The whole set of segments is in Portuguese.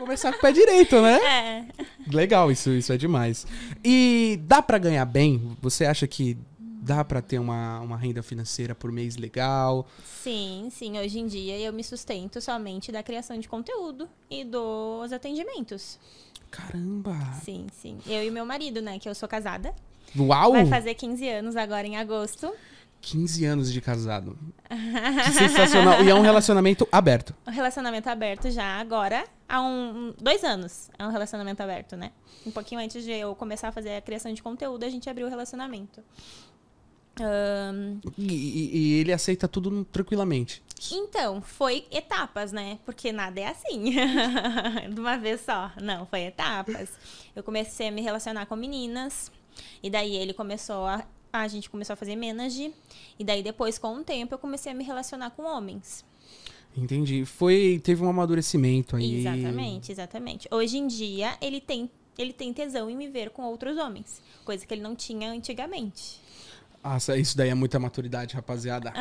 Começar com o pé direito, né? É. Legal, isso, isso é demais. E dá para ganhar bem? Você acha que dá para ter uma, uma renda financeira por mês legal? Sim, sim. Hoje em dia eu me sustento somente da criação de conteúdo e dos atendimentos. Caramba! Sim, sim. Eu e meu marido, né? Que eu sou casada. Uau! Vai fazer 15 anos agora em agosto. 15 anos de casado. Que sensacional. e é um relacionamento aberto. Um relacionamento aberto já agora há um, dois anos. É um relacionamento aberto, né? Um pouquinho antes de eu começar a fazer a criação de conteúdo, a gente abriu o relacionamento. Um... E, e, ele aceita tudo tranquilamente. Então, foi etapas, né? Porque nada é assim. de uma vez só. Não, foi etapas. Eu comecei a me relacionar com meninas. E daí ele começou a a gente começou a fazer menage. E daí depois, com o tempo, eu comecei a me relacionar com homens. Entendi. Foi, teve um amadurecimento aí. Exatamente, exatamente. Hoje em dia, ele tem, ele tem tesão em me ver com outros homens, coisa que ele não tinha antigamente. Nossa, isso daí é muita maturidade, rapaziada.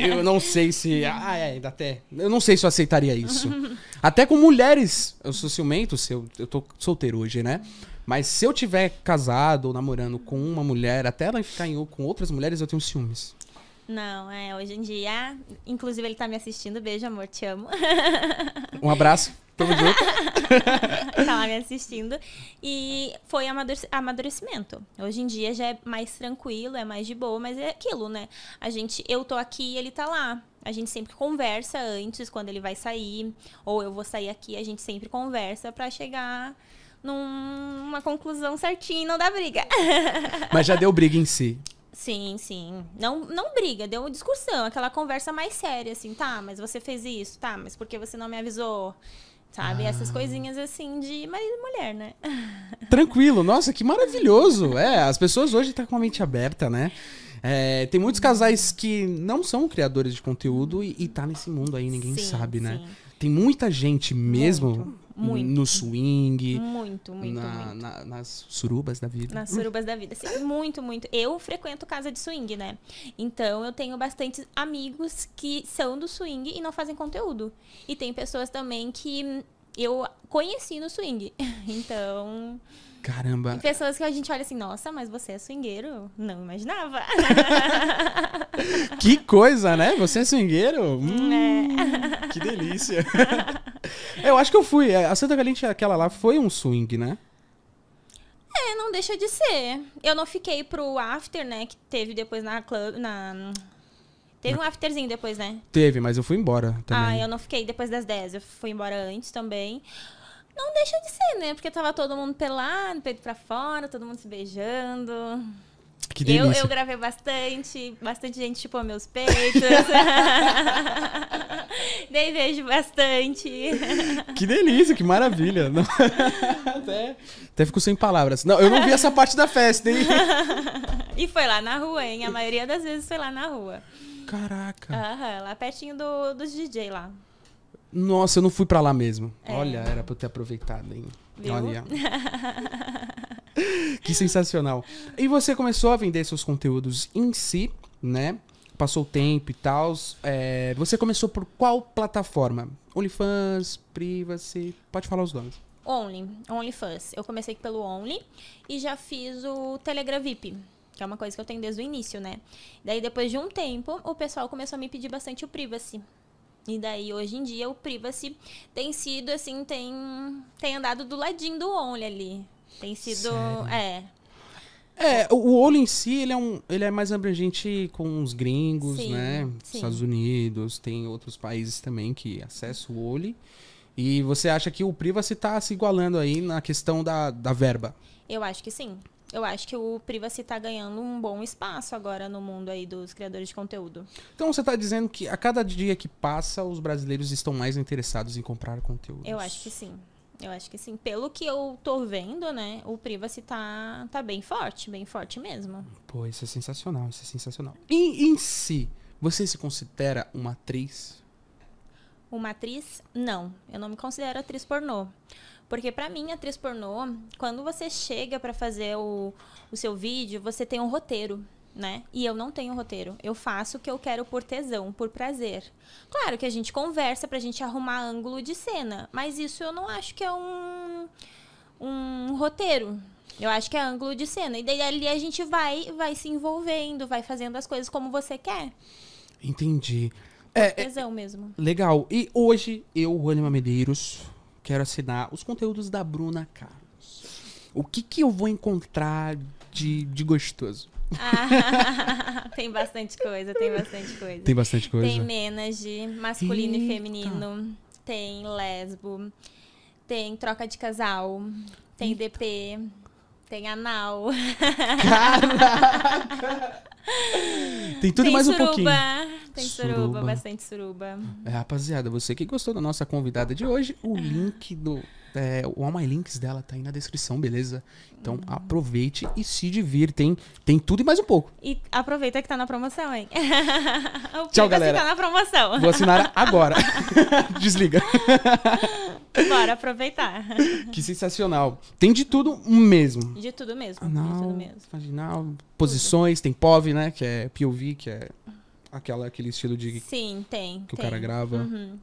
eu não sei se. Ah, é, ainda até. Eu não sei se eu aceitaria isso. até com mulheres, eu sou ciumento, se eu, eu tô solteiro hoje, né? Mas se eu tiver casado ou namorando com uma mulher, até ela ficar em, com outras mulheres, eu tenho ciúmes. Não, é, hoje em dia. Inclusive, ele tá me assistindo. Beijo, amor, te amo. Um abraço. Tamo junto. tá lá me assistindo. E foi amadurecimento. Hoje em dia já é mais tranquilo, é mais de boa, mas é aquilo, né? A gente, eu tô aqui e ele tá lá. A gente sempre conversa antes quando ele vai sair, ou eu vou sair aqui, a gente sempre conversa para chegar numa conclusão certinha e não dá briga. Mas já deu briga em si. Sim, sim. Não, não briga, deu uma discussão, aquela conversa mais séria, assim, tá, mas você fez isso, tá, mas por que você não me avisou? Sabe? Ah. Essas coisinhas assim de marido e mulher, né? Tranquilo, nossa, que maravilhoso. É, as pessoas hoje estão tá com a mente aberta, né? É, tem muitos casais que não são criadores de conteúdo e, e tá nesse mundo aí, ninguém sim, sabe, né? Sim. Tem muita gente mesmo. Muito muito. No swing. Muito, muito, na, muito. Na, nas surubas da vida. Nas surubas da vida, sim. Muito, muito. Eu frequento casa de swing, né? Então eu tenho bastante amigos que são do swing e não fazem conteúdo. E tem pessoas também que eu conheci no swing. Então. Caramba. E pessoas que a gente olha assim, nossa, mas você é swingueiro? Não imaginava. que coisa, né? Você é swingueiro? É. Hum, é. Que delícia. eu acho que eu fui. É, a Santa Galinha, aquela lá, foi um swing, né? É, não deixa de ser. Eu não fiquei pro after, né? Que teve depois na, club, na Teve um afterzinho depois, né? Teve, mas eu fui embora também. Ah, eu não fiquei depois das 10. Eu fui embora antes também. Não deixa de ser, né? Porque tava todo mundo pelado, peito pra fora, todo mundo se beijando. Que delícia. Eu, eu gravei bastante, bastante gente chupou meus peitos. Dei beijo bastante. Que delícia, que maravilha. Não, até, até fico sem palavras. Não, eu não vi essa parte da festa, hein? E foi lá na rua, hein? A maioria das vezes foi lá na rua. Caraca. Aham, lá pertinho do, dos DJ lá. Nossa, eu não fui para lá mesmo. É. Olha, era pra eu ter aproveitado, hein? Viu? Olha. que sensacional. E você começou a vender seus conteúdos em si, né? Passou o tempo e tal. É, você começou por qual plataforma? OnlyFans, Privacy? Pode falar os nomes. Only, OnlyFans. Eu comecei pelo Only e já fiz o Telegram VIP. Que é uma coisa que eu tenho desde o início, né? Daí, depois de um tempo, o pessoal começou a me pedir bastante o privacy. E daí, hoje em dia, o privacy tem sido, assim, tem, tem andado do ladinho do only ali. Tem sido. Sério? É. É, o olho em si, ele é, um, ele é mais abrangente com os gringos, sim, né? Sim. Estados Unidos, tem outros países também que acessam o olho. E você acha que o Privacy está se igualando aí na questão da, da verba? Eu acho que sim eu acho que o Privacy está ganhando um bom espaço agora no mundo aí dos criadores de conteúdo. Então você está dizendo que a cada dia que passa, os brasileiros estão mais interessados em comprar conteúdo? Eu acho que sim. Eu acho que sim. Pelo que eu tô vendo, né, o Privacy tá, tá bem forte, bem forte mesmo. Pô, isso é sensacional, isso é sensacional. E em si, você se considera uma atriz? Uma atriz? Não, eu não me considero atriz pornô. Porque para mim, atriz pornô, quando você chega para fazer o, o seu vídeo, você tem um roteiro. Né? E eu não tenho roteiro. Eu faço o que eu quero por tesão, por prazer. Claro que a gente conversa pra gente arrumar ângulo de cena, mas isso eu não acho que é um um roteiro. Eu acho que é ângulo de cena. E daí ali a gente vai vai se envolvendo, vai fazendo as coisas como você quer. Entendi. Por é, é tesão é, mesmo. Legal. E hoje eu, Anima Medeiros, quero assinar os conteúdos da Bruna Carlos. O que, que eu vou encontrar de, de gostoso? Ah, tem bastante coisa, tem bastante coisa. Tem bastante coisa. Tem menage, masculino Eita. e feminino, tem lesbo, tem troca de casal, tem Eita. DP, tem anal. Caraca! Tem tudo tem mais suruba. um pouquinho. Bastante suruba. suruba, bastante suruba. É, rapaziada, você que gostou da nossa convidada de hoje, o link do. É, o All My Links dela tá aí na descrição, beleza? Então hum. aproveite e se divirta, Tem, Tem tudo e mais um pouco. E aproveita que tá na promoção, hein? Tchau, assim galera. Tá na promoção. Vou assinar agora. Desliga. Bora aproveitar. Que sensacional. Tem de tudo mesmo. De tudo mesmo. Anal, de tudo mesmo. Vaginal, posições, tudo. tem POV, né? Que é POV, que é aquela, aquele estilo de. Sim, tem. Que tem. o cara grava. Uhum.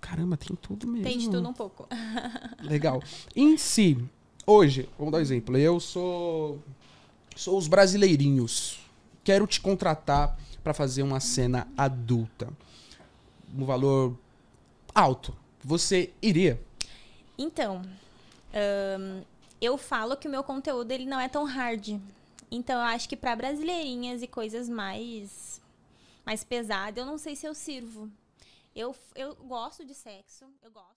Caramba, tem tudo mesmo. Tem de tudo um pouco. Legal. Em si, hoje, vamos dar um exemplo. Eu sou. Sou os brasileirinhos. Quero te contratar para fazer uma cena adulta. Um valor alto. Você iria? Então, hum, eu falo que o meu conteúdo ele não é tão hard. Então, eu acho que para brasileirinhas e coisas mais mais pesada, eu não sei se eu sirvo. Eu, eu gosto de sexo, eu gosto.